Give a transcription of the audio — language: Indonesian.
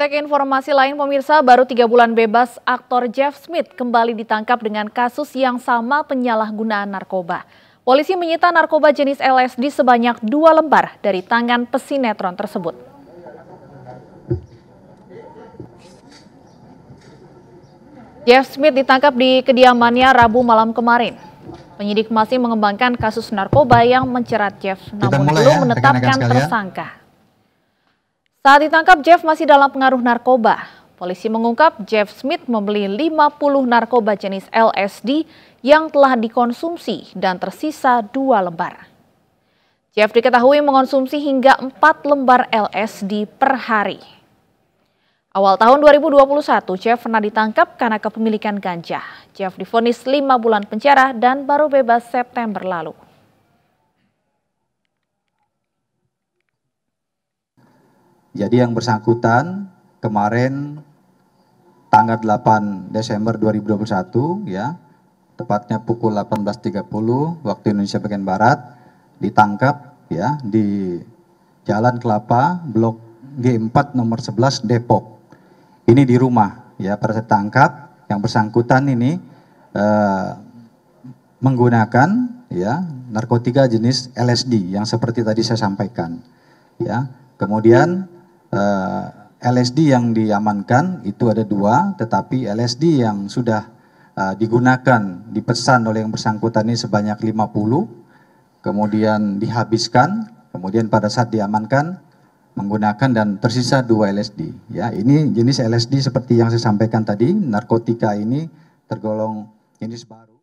Kita ke informasi lain pemirsa, baru tiga bulan bebas, aktor Jeff Smith kembali ditangkap dengan kasus yang sama penyalahgunaan narkoba. Polisi menyita narkoba jenis LSD sebanyak dua lembar dari tangan pesinetron tersebut. Jeff Smith ditangkap di kediamannya Rabu malam kemarin. Penyidik masih mengembangkan kasus narkoba yang mencerat Jeff, namun belum ya, menetapkan rekan -rekan tersangka. Saat ditangkap, Jeff masih dalam pengaruh narkoba. Polisi mengungkap Jeff Smith membeli 50 narkoba jenis LSD yang telah dikonsumsi dan tersisa dua lembar. Jeff diketahui mengonsumsi hingga empat lembar LSD per hari. Awal tahun 2021, Jeff pernah ditangkap karena kepemilikan ganja. Jeff difonis lima bulan penjara dan baru bebas September lalu. Jadi yang bersangkutan kemarin tanggal 8 Desember 2021 ya, tepatnya pukul 18.30 waktu Indonesia bagian barat ditangkap ya di Jalan Kelapa Blok G4 nomor 11 Depok. Ini di rumah ya pada saat tangkap yang bersangkutan ini eh, menggunakan ya narkotika jenis LSD yang seperti tadi saya sampaikan ya kemudian Eh, LSD yang diamankan itu ada dua, tetapi LSD yang sudah eh, digunakan, dipesan oleh yang bersangkutan ini sebanyak 50, kemudian dihabiskan, kemudian pada saat diamankan menggunakan dan tersisa dua LSD. Ya, ini jenis LSD seperti yang saya sampaikan tadi, narkotika ini tergolong jenis baru.